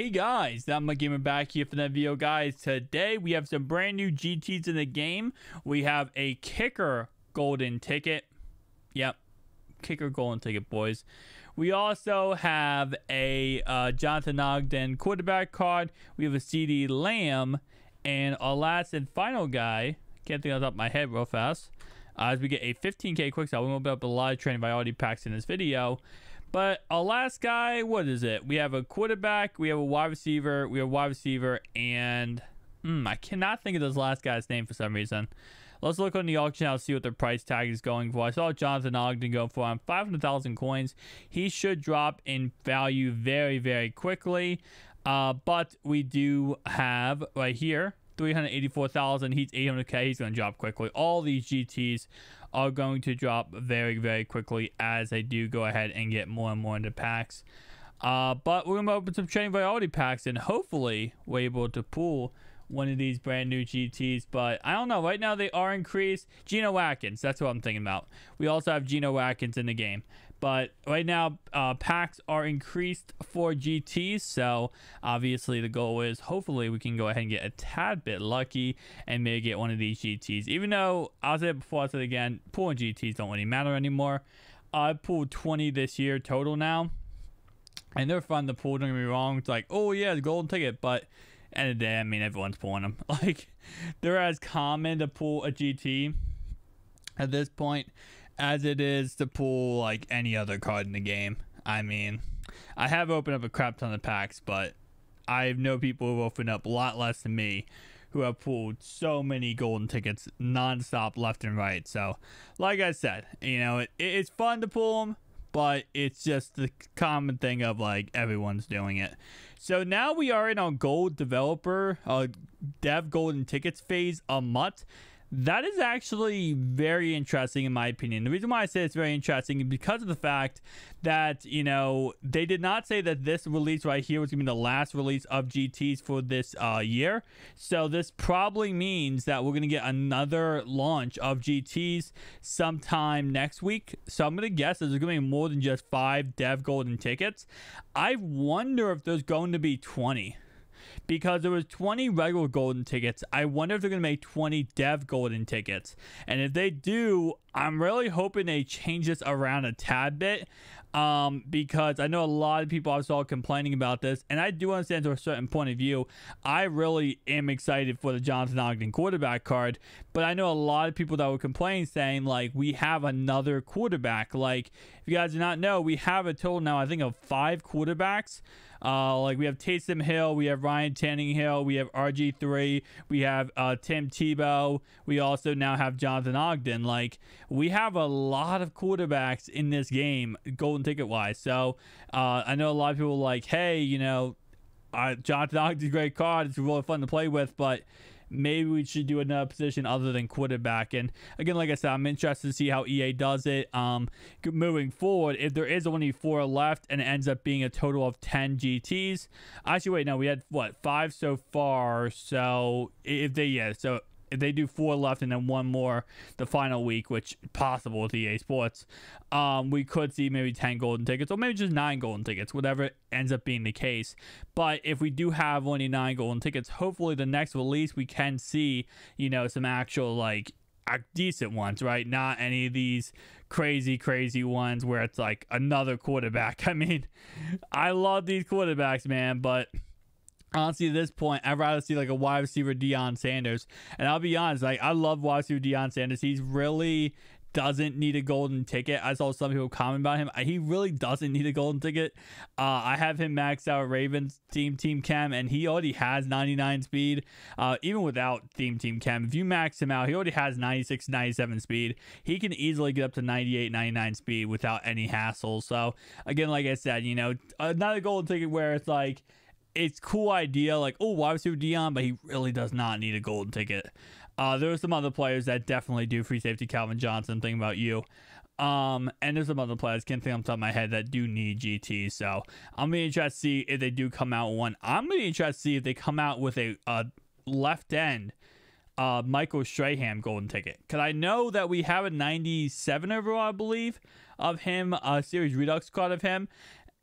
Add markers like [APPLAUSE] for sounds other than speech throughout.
Hey guys, I'm Gamer back here for that video, guys. Today we have some brand new GTs in the game. We have a kicker golden ticket. Yep, kicker golden ticket, boys. We also have a uh, Jonathan Ogden quarterback card. We have a CD Lamb, and our last and final guy. Can't think off the top of my head real fast. Uh, as we get a 15k quick sell, we won't be able to live trade by already packs in this video. But our last guy, what is it? We have a quarterback, we have a wide receiver, we have a wide receiver, and mm, I cannot think of this last guy's name for some reason. Let's look on the auction house, see what the price tag is going for. I saw Jonathan Ogden go for on 500,000 coins. He should drop in value very, very quickly. Uh, but we do have right here 384,000. He's 800K. He's going to drop quickly. All these GTs are going to drop very, very quickly as they do go ahead and get more and more into packs. Uh, but we're going to open some trading variety packs and hopefully we're able to pull one of these brand new GTs, but I don't know. Right now they are increased. Gino Watkins, that's what I'm thinking about. We also have Gino Watkins in the game. But right now, uh, packs are increased for GTs, so obviously the goal is hopefully we can go ahead and get a tad bit lucky and maybe get one of these GTs. Even though, I'll say it before, i said say it again, pulling GTs don't really matter anymore. I pulled 20 this year total now, and they're fun to pull, don't get me wrong. It's like, oh yeah, the golden ticket, but end of the day, I mean, everyone's pulling them. [LAUGHS] Like, they're as common to pull a GT at this point as it is to pull, like, any other card in the game. I mean, I have opened up a crap ton of packs, but I know people who've opened up a lot less than me who have pulled so many golden tickets nonstop left and right. So, like I said, you know, it, it's fun to pull them but it's just the common thing of like everyone's doing it. So now we are in our gold developer, uh, dev golden tickets phase a month. That is actually very interesting in my opinion. The reason why I say it's very interesting is because of the fact that, you know, they did not say that this release right here was going to be the last release of GTs for this uh, year. So this probably means that we're going to get another launch of GTs sometime next week. So I'm going to guess that there's going to be more than just five dev golden tickets. I wonder if there's going to be 20 because there was 20 regular golden tickets. I wonder if they're going to make 20 dev golden tickets. And if they do, I'm really hoping they change this around a tad bit um, because I know a lot of people I saw complaining about this, and I do understand to a certain point of view. I really am excited for the Jonathan Ogden quarterback card, but I know a lot of people that were complaining saying, like, we have another quarterback. Like, if you guys do not know, we have a total now, I think, of five quarterbacks. Uh, like we have Taysom Hill, we have Ryan Tannehill, we have RG3, we have uh, Tim Tebow, we also now have Jonathan Ogden. Like we have a lot of quarterbacks in this game, golden ticket wise. So uh, I know a lot of people like, hey, you know, uh, Jonathan Ogden's a great card. It's really fun to play with, but maybe we should do another position other than quarterback. And again, like I said, I'm interested to see how EA does it. Um, moving forward, if there is only four left and it ends up being a total of 10 GTs, actually, wait, no, we had what five so far. So if they, yeah, so they do four left and then one more the final week, which possible with EA Sports, um, we could see maybe 10 golden tickets or maybe just nine golden tickets, whatever ends up being the case. But if we do have only nine golden tickets, hopefully the next release we can see, you know, some actual like decent ones, right? Not any of these crazy, crazy ones where it's like another quarterback. [LAUGHS] I mean, I love these quarterbacks, man, but honestly at this point i'd rather see like a wide receiver Deion sanders and i'll be honest like i love wide receiver Deion sanders he's really doesn't need a golden ticket. I saw some people comment about him. Uh, he really doesn't need a golden ticket. Uh, I have him maxed out Ravens team team cam, and he already has 99 speed. Uh, even without team team cam, if you max him out, he already has 96, 97 speed. He can easily get up to 98, 99 speed without any hassle. So again, like I said, you know, another golden ticket where it's like it's cool idea, like, oh, why was he with Dion, but he really does not need a golden ticket. Uh, are some other players that definitely do free safety. Calvin Johnson, Thing about you. Um, and there's some other players, can't think on top of my head, that do need GT. So I'm going to try to see if they do come out one. I'm going to try to see if they come out with a, a left end uh, Michael Strahan golden ticket. Because I know that we have a 97 overall, I believe, of him, a uh, series redux card of him.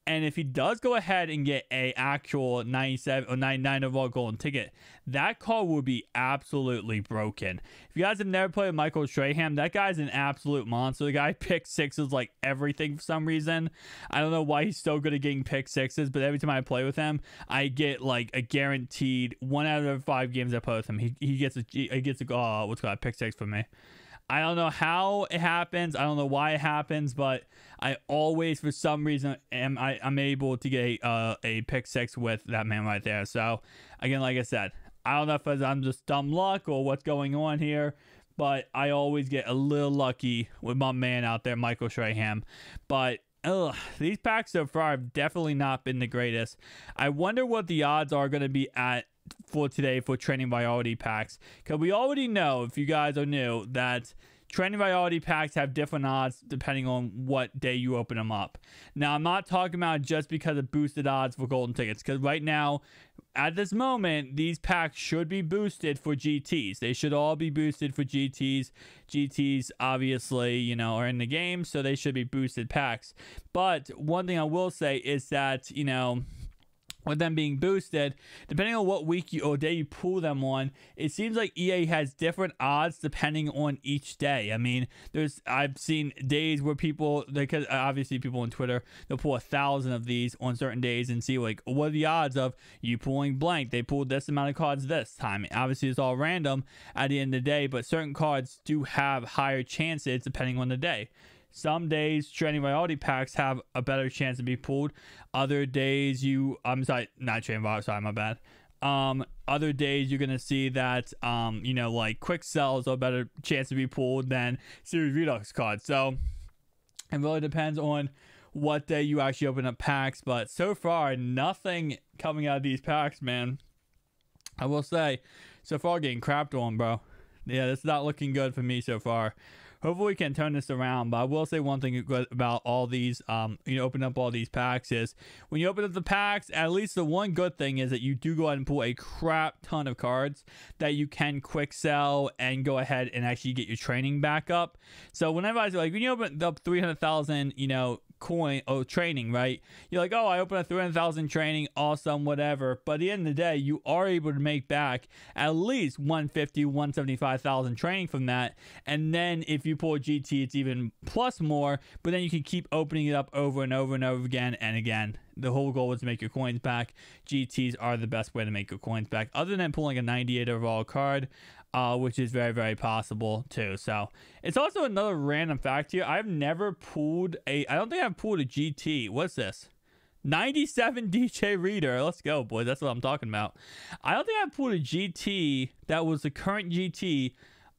And if he does go ahead and get a actual 97 or 99 overall golden ticket, that call will be absolutely broken. If you guys have never played Michael Strahan, that guy's an absolute monster. The guy [LAUGHS] pick sixes like everything for some reason. I don't know why he's so good at getting pick sixes, but every time I play with him, I get like a guaranteed one out of five games I play with him. He, he gets a he gets a uh, what's called a pick six for me. I don't know how it happens. I don't know why it happens, but I always, for some reason, am I, am able to get a, uh, a pick six with that man right there. So again, like I said, I don't know if I'm just dumb luck or what's going on here, but I always get a little lucky with my man out there, Michael Strahan. But ugh, these packs so far have definitely not been the greatest. I wonder what the odds are going to be at for today for training variety packs because we already know if you guys are new that training variety packs have different odds depending on what day you open them up now i'm not talking about just because of boosted odds for golden tickets because right now at this moment these packs should be boosted for gts they should all be boosted for gts gts obviously you know are in the game so they should be boosted packs but one thing i will say is that you know with them being boosted, depending on what week you, or day you pull them on, it seems like EA has different odds depending on each day. I mean, there's I've seen days where people because uh, obviously people on Twitter they'll pull a thousand of these on certain days and see like what are the odds of you pulling blank. They pulled this amount of cards this time. Obviously, it's all random at the end of the day, but certain cards do have higher chances depending on the day. Some days training variety packs have a better chance to be pulled. Other days you I'm sorry, not training variety. sorry, my bad. Um other days you're gonna see that um, you know, like quick sells are a better chance to be pulled than series redux cards. So it really depends on what day you actually open up packs, but so far nothing coming out of these packs, man. I will say, so far getting crapped on, bro yeah, this is not looking good for me so far. Hopefully, we can turn this around. But I will say one thing about all these, um, you know, open up all these packs is when you open up the packs, at least the one good thing is that you do go ahead and pull a crap ton of cards that you can quick sell and go ahead and actually get your training back up. So whenever I was like, when you open up 300,000, you know, coin oh training right you're like oh i open a 300000 training awesome whatever but at the end of the day you are able to make back at least 150 175000 training from that and then if you pull a gt it's even plus more but then you can keep opening it up over and over and over again and again the whole goal is to make your coins back. GTs are the best way to make your coins back, other than pulling a 98 overall card uh, which is very, very possible too. So it's also another random fact here. I've never pulled a, I don't think I've pulled a GT. What's this? 97 [LAUGHS] DJ Reader. Let's go, boys. That's what I'm talking about. I don't think I've pulled a GT that was the current GT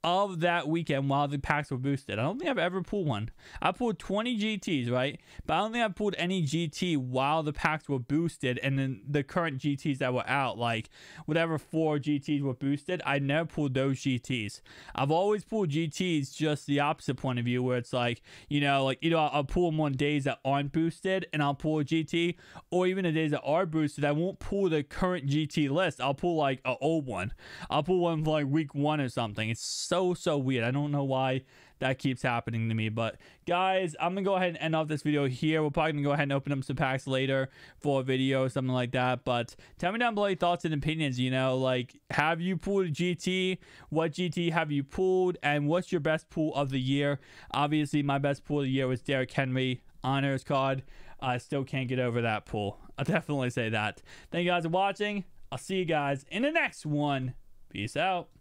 of that weekend while the packs were boosted. I don't think I've ever pulled one. I pulled 20 GTs, right? But I don't think I pulled any GT while the packs were boosted and then the current GTs that were out, like whatever four GTs were boosted, I never pulled those GTs. I've always pulled GTs just the opposite point of view where it's like, you know, like, you know, I'll, I'll pull them on days that aren't boosted and I'll pull a GT or even the days that are boosted, I won't pull the current GT list. I'll pull like an old one. I'll pull one for like week one or something. It's so so, so weird. I don't know why that keeps happening to me. But guys, I'm going to go ahead and end off this video here. We're probably going to go ahead and open up some packs later for a video or something like that. But tell me down below your thoughts and opinions. You know, like, have you pulled GT? What GT have you pulled? And what's your best pull of the year? Obviously, my best pull of the year was Derrick Henry honors card. I still can't get over that pull. [LAUGHS] I'll definitely say that. Thank you guys for watching. I'll see you guys in the next one. Peace out.